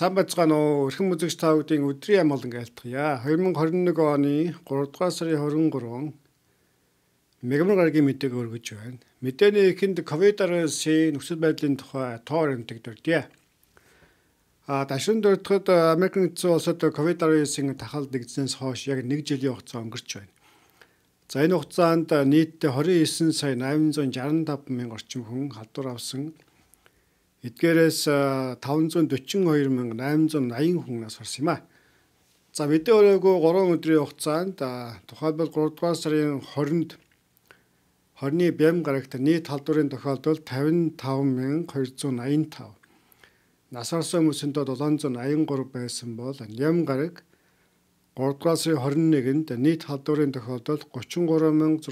Сан бацгаано эрхэм үзэгч таавуудын өдрийн амлалт айлтгая. 2021 оны 3 дугаар сарын 23 мегамар гарагийн мэдээг өргөж байна. Мэдээний эхэнд ковид-19 нөхцөл байдлын тухай тоор эмтэгдвэрдээ. А ташин дөрөлтөд Америкийн нэгдсэн улсад ковид-19-ийн тахал нэгдсэнээс хойш яг 1 жилийн хугацаа өнгөрч байна. За энэ хугацаанд нийт 29 сая 865 мянган орчим хүн халдвар авсан Эдгээрээс 542880 хүн нас барсан юм а. За мэдээ өрөөгөө 3 өдрийн хугацаанд тухайлбал 3 дугаар сарын 20-нд 20-ны бям гарагт нийт халдварын тохиолдол 55285. Нас орсон хүмүүсэнд 783 байсан бол ням гараг 3 дугаар сарын 21-нд нийт халдварын тохиолдол 33645.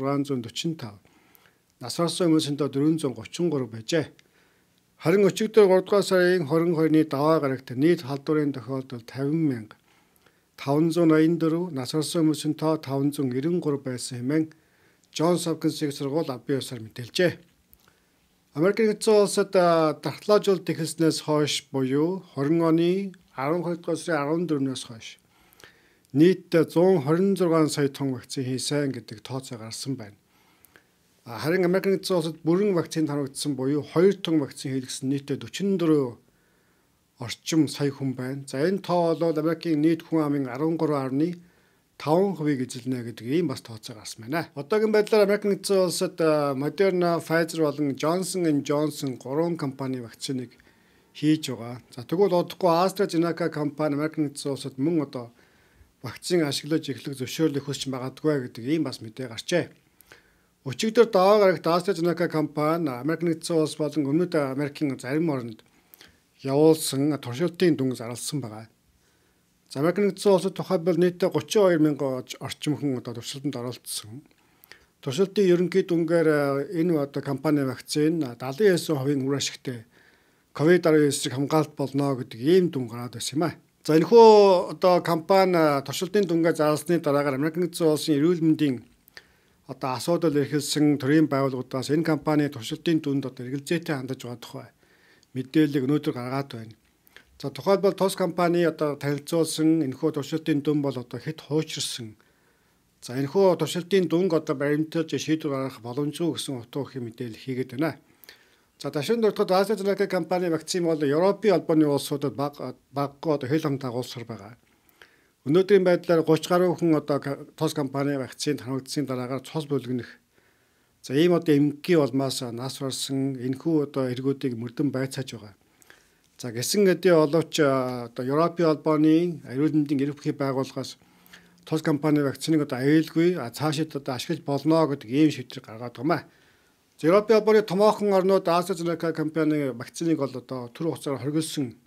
Нас орсон хүмүүсэнд 433 байжээ. Харин өчигдөр 3 дугаар сарын 22-ны даваа гарагт нийт халдварын тохиолдол 50 584 нас орсон хүмүүсийн тоо 593 байсан хэмээн Джонс Хопкинсийн сургууль Абби усаар мэдээлжээ. Америкийн нэгдсэн улсад дархлаажуулт эхэлснээс хойш буюу 20 оны 12 дугаар сарын 14-нөөс хойш нийт 126 сая тонн вакцин хийсэн гэдэг тооцоо гарсан байна. Харин Америкийн нэгдсэн улсад бүрэн вакцинд харагдсан буюу хоёр тон вакцин хийлгсэн нийтдээ 44 орчим сая хүн байна. За энэ тоо бол Америкийн нийт хүн амын 13.5% эзэлнэ гэдэг ийм бас тооцоо гарсан байна. Одоогийн байдлаар Америкийн нэгдсэн улсад Moderna, Pfizer болон Johnson & Johnson гурван компани вакциныг хийж байгаа. За тэгвэл одохгүй AstraZeneca компани Америкийн нэгдсэн улсад мөн одоо вакцин ашиглаж эхлэх зөвшөөрөл өгсөн байгаагүй гэдэг ийм бас мэдээ гарчээ. Өчигдөр даваа гарагт AstraZeneca компани Америк нэгдсэн улс болон өмнөд Америкийн зарим орнд явуулсан туршилтын дүн зарлсан байгаа. За Америк нэгдсэн улсад тухайлбал нийтдээ 32 мянган орчим хүн одоо туршилтанд оролцсон. Туршилтын ерөнхий дүнгээр э, энэ одоо компани вакцин 79% э, үр ашигтай COVID-19-ийг хамгаалт болно гэдэг ийм дүн гараад байсан юм аа. За энэхүү одоо компани э, туршилтын дүнгээ зарлсны дараагаар Америк нэгдсэн улсын эрүүл мэндийн одоо асуудал эрхэлсэн төрийн байгууллагуудаас энэ компани туршилтын дүнд одоо эргэлзээтэй хандаж бодох бай. Мэдээлэл өнөөдөр гаргаад байна. За тухайлбал тус компани одоо танилцуулсан энэхүү туршилтын дүн бол одоо хэд хуучирсан. За энэхүү туршилтын дүнг одоо баримталж шийдвэр гаргах боломжгүй гэсэн утга өгөх мэдээлэл хийгээд байна. За дашин дуртад AstraZeneca компани вакцин бол Европын албаны улсуудад баг баггүй одоо хэл хамтаа улсар байгаа. Өнөөдрийн байдлаар 30 гаруй хүн одоо тос компани вакцинд хамрагдсан дараагаар цус бүлгэнэх. За ийм одоо эмгэгий улмаас нас барсан энхүү одоо эргүүдийг мөрдөн байцааж байгаа. За гисэн гэдэг оловч одоо Европын холбооны ариун мэндийн эрх бүхий байгууллагаас тус компани вакциныг одоо аюулгүй цаашид одоо ашиглаж болно гэдэг ийм шийдвэр гаргаад байгаа юм аа. Европын холбооны томоохон орнууд AstraZeneca компани вакциныг бол одоо төр хугацаар хоригдсон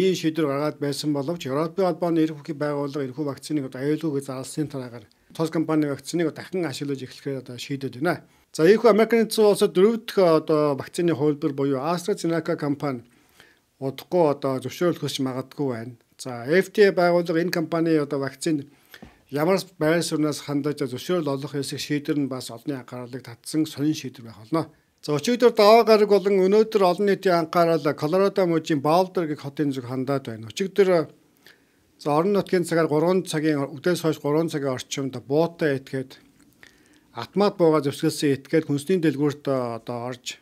ийм шийдвэр гаргаад байсан боловч Европын холбооны эрх хөхийн байгууллага энэхүү вакциныг одоо аюулгүйгээр зарлсны тараагаар тус компани вакциныг дахин ашиглаж эхлэхээр одоо шийдэд байна. За ийхүү Америкийн цэцэн улсад дөрөв дэх одоо вакцины хувилбар буюу AstraZeneca компани удахгүй одоо зөвшөөрөл өгч магадгүй байна. За FDA байгууллага энэ компани одоо вакцины ямар байр сууриас хандаж зөвшөөрөл олох ёсыг шийдэр нь бас олонний анхаарлыг татсан сонин шийдвэр байх болно. За өчигдөр даваа гараг болон өнөөдөр олон нийтийн анхаарал Колорадо мужийн Боулдер гэх хотын зүг хандаад байна. Өчигдөр за орон нутгийн цагаар 3 цагийн үдээс хойш 3 цагийн орчимд буута этгээд автомат бууга зэвсгэлсэн этгээд хүнсний дэлгүүрт одоо орж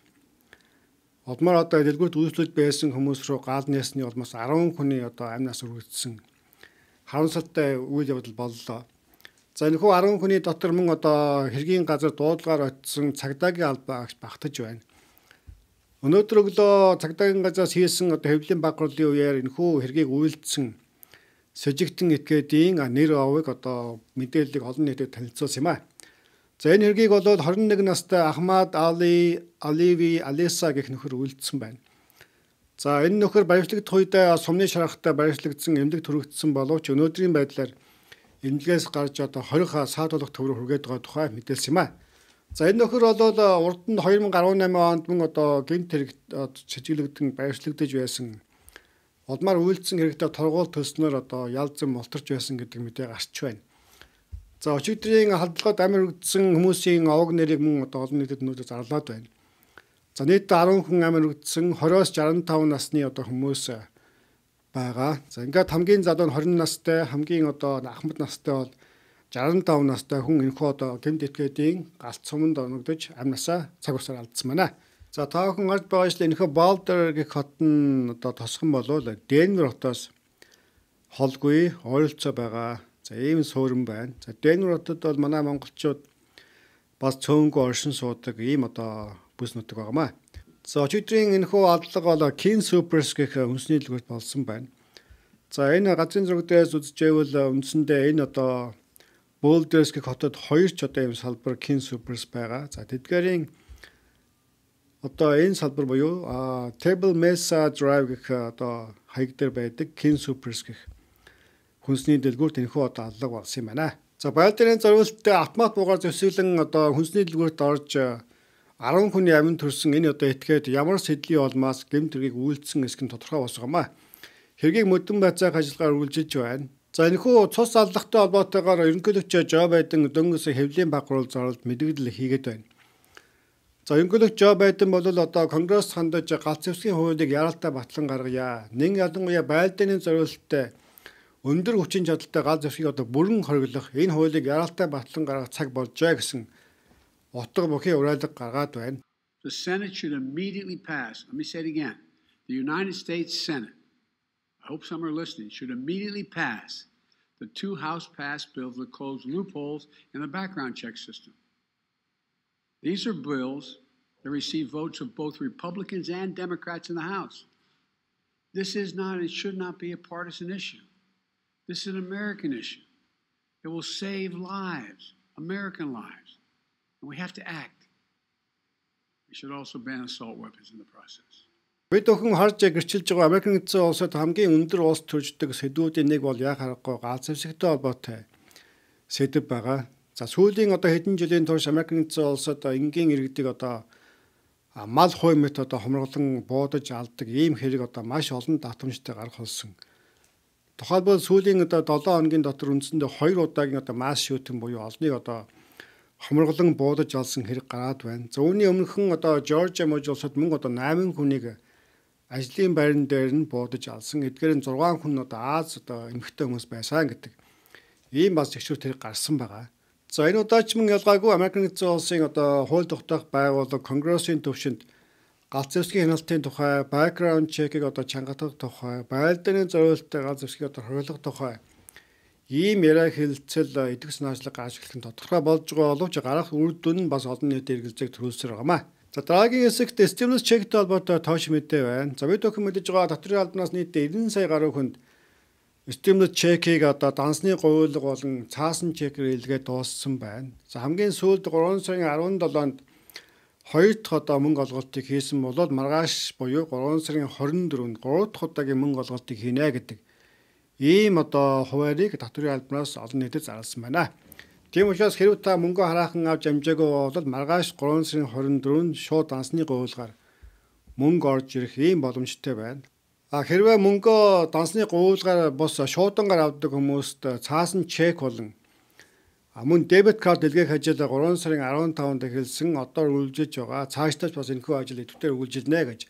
олмор одоо дэлгүүрт үйлчлэл байсан хүмүүс рүү гал нээсний улмаас 10 хүний одоо амнаас үргэлжсэн харамсалтай үйл явдал боллоо. За энэ хүү 10 хүний дотор мөн одоо хэргийн газар дуудлагаар очисон цагдаагийн алба багтаж байна. Өнөөдөр өглөө цагдаагийн газраас хийсэн одоо хэвлийн багцлын үеэр энэ хүү хэргийг үйлдсэн сэжигтэн этгээдийн нэр овыг одоо мэдээллийг олон нийтэд танилцуулсан юм аа. За энэ хэргийг бол 21 настай Ахмад Али Аливи Алеса гэх нөхөр үйлдсэн байна. За энэ нөхөр баяжлагдах үед сумны шарахтай баяжлагдсан эмнэлэг төрөгдсөн боловч өнөөдрийн байдлаар эрмэлгээс гарч одоо 20-аа саад болох төв рүү хүргээд байгаа тухай мэдээлсэн юм аа. За энэ нөхөр бол э, урд нь 2018 онд мөн одоо гинт хэрэг сэжиглэгдэн байршлагдж байсан улмаар үйлдсэн хэрэгтэй торгуул төснөр одоо ялзэн мултарч байсан гэдэг мэдээ гарч байна. За өчигдрийн халдлагад амир үлдсэн хүмүүсийн овог нэрийг мөн одоо олон нийтэд нүүдэ зарлаад байна. За нийт 10 хүн амир үлдсэн 20-65 насны одоо хүмүүс э, байгаа. За ингээд хамгийн залуу нь 20 настай, хамгийн одоо ахмад настай бол 65 настай хүн энэхүү одоо гэмт этгээдийн галт суманд оногдож амнасаа цаг усаар алдсан байна. За таахан гарч байгаа шл энэхүү Boulder гэх хот нь одоо тосхон болвол Denver хотоос холгүй ойролцоо байгаа. За ийм суурин байна. За Denver хотод бол манай монголчууд бас цөөнгөө оршин суудаг ийм одоо бүс нутаг байгаа маа. За өчигдрийн энэхүү алдлага бол Kin Supers гэх үндэсний дэлгүүрт болсон байна. За энэ газрын зураг дээрс үзчихвэл үндсэндээ энэ одоо Boulders гэх хотод хоёр ч одоо юм салбар Kin Supers байгаа. За тэдгээрийн одоо энэ салбар буюу Table Mesa Drive гэх одоо хаяг дээр байдаг Kin Supers гэх хүнсний дэлгүүрт энэхүү одоо аллага болсон юм байна. За байл дээрийн зориулалтад автомат буугаар зөвсөглөн одоо хүнсний дэлгүүрт орж 10 хүний амин төрсөн энэ одоо этгээд ямар сэдлийн олмаас гэм тэргийг үйлдсэн эсгэн тодорхой босгомаа. Хэргийг модон байцаах ажиллагаар үйлжилж байна. За энэхүү цус аллахтай холбоотойгоор ерөнхийлөгчөө Жо Байден дөнгөс хэвлийн багруул зарлд мэдээлэл хийгээд байна. За ерөнхийлөг Жо Байден бол одоо Конгресс хандаж галц зэвсгийн хуулийг яралтай батлан гаргая. Нэн ялангуяа байлдааны зориулалттай өндөр хүчин чадалтай галц зэвсгийг одоо бүрэн хориглох энэ хуулийг яралтай батлан гаргах цаг болж байгаа гэсэн Утга бүхий гаргаад байна. The Senate should immediately pass. Let me say it again. The United States Senate, I hope some are listening, should immediately pass the two House pass bills that close loopholes in the background check system. These are bills that receive votes of both Republicans and Democrats in the House. This is not and should not be a partisan issue. This is an American issue. It will save lives, American lives. And we have to act. We should also ban assault weapons in the process. Бид өхөн харж гэрчилж байгаа Америкийн эзэн улсад хамгийн өндөр улс төрждөг сэдвүүдийн нэг бол яг харахгүй галз хэвсэгтэй холбоотой сэдв байгаа. За сүүлийн одоо хэдэн жилийн турш Америкийн эзэн улсад энгийн иргэдэг одоо мал хуймт одоо хомроглон буудаж алдаг ийм хэрэг одоо маш олон татамжтай гарах болсон. Тухайлбал сүүлийн одоо 7 хоногийн дотор үндсэндээ 2 удаагийн одоо масс шүүтэн буюу олныг одоо хомроглон буудаж олсон хэрэг гараад байна. За үүний өмнөхөн одоо Жоржиа мужи улсад мөн одоо 8 хүнийг ажлын байран дээр нь буудаж олсон. Эдгээр нь 6 хүн одоо Аз одоо эмгхтэй хүмүүс байсан гэдэг. Ийм бас зөвшөөрт хэрэг гарсан байгаа. За энэ удаач мөн ялгаагүй Америкийн нэгдсэн улсын одоо хууль тогтоох байгууллага Конгрессийн төвшөнд галт зэвсгийн хяналтын тухай, background check-ийг одоо чангатах тухай, байлдааны зориулалттай галт зэвсгийг одоо хуваалгах тухай ийм яриа хэлэлцэл э, идэвхсэн ажиллагаа ашиглах нь тодорхой болж байгаа боловч гарах үр дүн нь бас олон нийтэд эргэлзээг төрүүлсээр байгаамаа. За дараагийн хэсэгт stimulus check-тэй холбоотой тоош мэдээ байна. За бид өхөн мэдэж байгаа дотрийн албанаас нийт 90 сая гаруй хүнд stimulus check-ийг одоо дансны гуйлга болон цаасан чекээр илгээ дууссан байна. За хамгийн сүүлд 3 сарын 17-нд хоёр дахь удаа мөнгө олголтыг хийсэн болоод маргааш буюу 3 сарын 24-нд гурав дахь удаагийн мөнгө олголтыг хийнэ гэдэг ийм одоо хуваарийг татврын албанаас олон нийтэд зарласан байна. Тийм учраас хэрвээ та мөнгө хараахан авч амжаагүй бол маргааш 3 сарын 24-нд шууд дансны гуйлгаар мөнгө орж ирэх ийм боломжтой байна. А хэрвээ мөнгөө дансны гуйлгаар бус шуудангаар авдаг хүмүүст цаасан чек болон мөн дебет карт дэлгэх ажил 3 сарын 15-нд эхэлсэн одоо үргэлжлэж байгаа. Цаашдаач бас энэхүү ажил идэвхтэй үргэлжилнэ гэж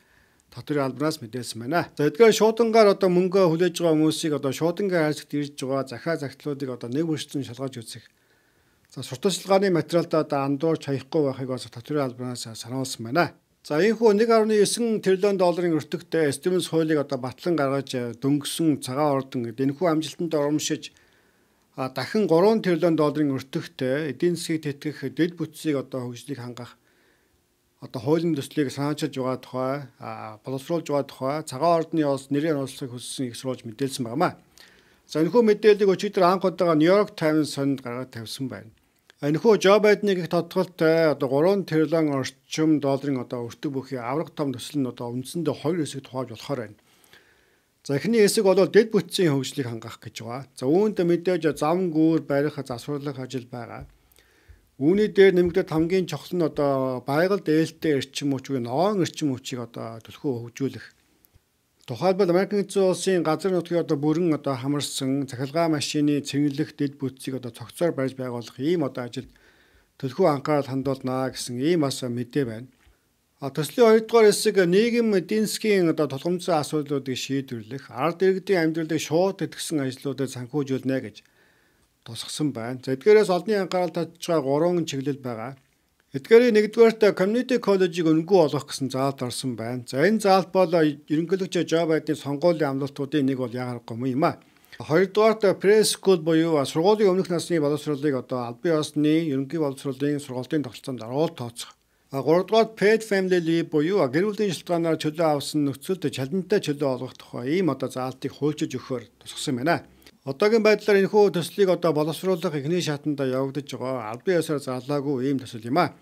татврын албанаас мэдээлсэн байна. За эдгээр шуудангаар одоо мөнгөө хүлээж байгаа хүмүүсийг одоо шуудангаар хаалцагт ирж байгаа захаа загтлуудыг одоо нэг бүрчэн шалгаж үзэх. За сурталчилгааны материалдаа одоо андуурч хаяхгүй байхыг бас татврын албанаас сануулсан байна. За ийхүү 1.9 тэрлөөн долларын өртөгтэй Стивенс хуулийг одоо батлан гаргаж дөнгөсөн цагаан ордон гэдэг энэхүү амжилтанд оромшиж дахин 3 тэрлөөн долларын өртөгтэй эдийн засгийг тэтгэх дэд бүтцийг одоо хөгжлийг хангах одоо хуулийн төслийг санаачилж байгаа тухай боловсруулж байгаа тухай цагаан ордны улс нэрийн улсыг хөссөн их сурулж мэдээлсэн байна. За энэхүү мэдээллийг өчигдөр анхудаага New York Times сонд гаргаад тавьсан байна. Энэхүү Joe Biden-ийн тодголтой одоо 3 тэрлэн орчим долларын одоо өртөг бүхий авраг том төсөл нь одоо үндсэндээ хоёр хэсэгт хувааж болохоор байна. За эхний хэсэг бол дэд бүтцийн хөгжлийг хангах гэж байгаа. За үүнд мэдээж зам гүүр барих засварлах ажил байгаа. Үүний дээр нэмэгдээд хамгийн чухал нь одоо байгаль дээлтэй эрчим хүч буюу ноон эрчим хүчийг одоо төлхөө хөгжүүлэх. Тухайлбал Америкийн эзэн улсын газар нутгийн одоо бүрэн одоо хамарсан цахилгаан машины цэнгэлэх дэд бүтцийг одоо цогцоор барьж байгуулах ийм одоо ажил төлхөө анхаарал хандуулнаа гэсэн ийм бас мэдээ байна. А төслийн 2 дугаар хэсэг нийгэм эдийн засгийн одоо тулгымцсан асуудлуудыг шийдвэрлэх, ард иргэдийн амьдралыг шууд тэтгэсэн ажлуудыг санхүүжүүлнэ гэж тусгсан байна. За эдгээрээс олонний анхаарал татж байгаа гурван чиглэл байгаа. Эдгээрийн нэгдүгээрт community college-ийг өнгөө олгох гэсэн заалт орсон байна. За энэ заалт бол ерөнхийлөгч жоб айдны сонгуулийн амлалтуудын нэг бол яг аргагүй юм аа. Хоёрдугаарт preschool буюу сургуулийн өмнөх насны боловсруулалтыг одоо аль бие осны ерөнхий боловсруулалтын сургалтын тогтолцоонд оруулт тооцох. А гуравдугаар paid family leave буюу гэр бүлийн шалтгаанаар чөлөө авсан нөхцөлд чалантай чөлөө олгох тухай ийм одоо заалтыг хуульчилж өгөхөөр тусгасан байна. Одоогийн байдлаар энэхүү төслийг одоо боловсруулах эхний шатанда явагдаж байгаа. Албан ёсоор зарлаагүй ийм төсөл юм а.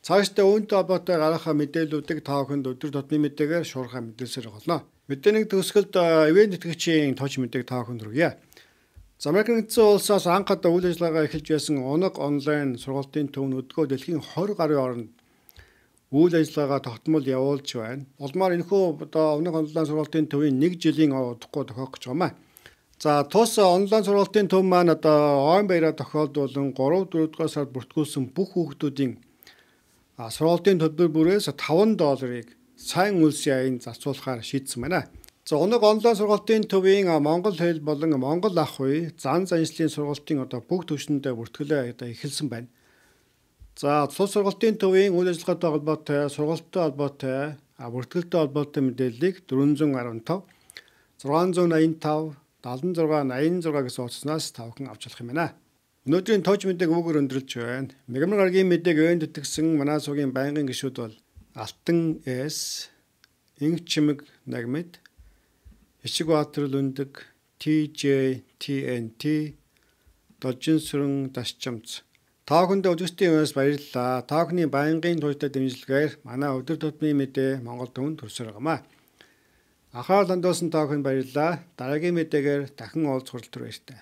Цаашдаа үүнтэй холбоотой гарах мэдээллүүдийг та бүхэнд өдөр тутмын мэдээгээр шуурхаа мэдээлсээр болно. Мэдээний төгсгөлд ивэн тэтгэгчийн тооч мэдээг та бүхэнд хүргье. За Америкийн нэгдсэн улсаас анх одоо үйл ажиллагаа эхэлж байсан унаг онлайн сургалтын төв өдгөө дэлхийн 20 гаруй орнд үйл ажиллагаа тогтмол явуулж байна. Улмаар энэхүү одоо унаг онлайн сургалтын төвийн 1 жилийн удахгүй тохиох гэж байна За тус онлайн сургалтын төв маань одоо ойн баяраа тохиолдуулан 3 4 дугаар сард бүртгүүлсэн бүх хүүхдүүдийн сургалтын төлбөр бүрээс 5 долларыг сайн үйлс яйн зарцуулахаар шийдсэн байна. За өнөөг онлайн сургалтын төвийн Монгол хэл болон Монгол ах үе зан заншлын сургалтын одоо бүх төвшөндөө бүртгэлээ одоо эхэлсэн байна. За цус сургалтын төвийн үйл ажиллагаатай холбоотой, сургалттай холбоотой, бүртгэлтэй холбоотой мэдээллийг 415 685 76 86 гэсэн утаснаас тавхан авч болох юм байна. Өнөөдрийн тоож мэдээг өгөр өндөрлж байна. Мэгмар гаргийн мэдээг өөнд тэтгсэн манай суугийн байнгын гишүүд бол Алтан С, Инг чимэг нагмид, Ичиг Баатарл өндөг, TJ, TNT, Должин сүрэн дашчамц. Та бүхэндээ үзэгчдийн өнөөс баярлалаа. Та бүхний байнгын тууштай дэмжлэгээр манай өдөр тутмын мэдээ Монгол төвөнд төрсөр байгаамаа. Ахаа ландуусан таахын баярлалаа. Дараагийн мэдээгээр дахин уулзах хүртэл түр баяртай.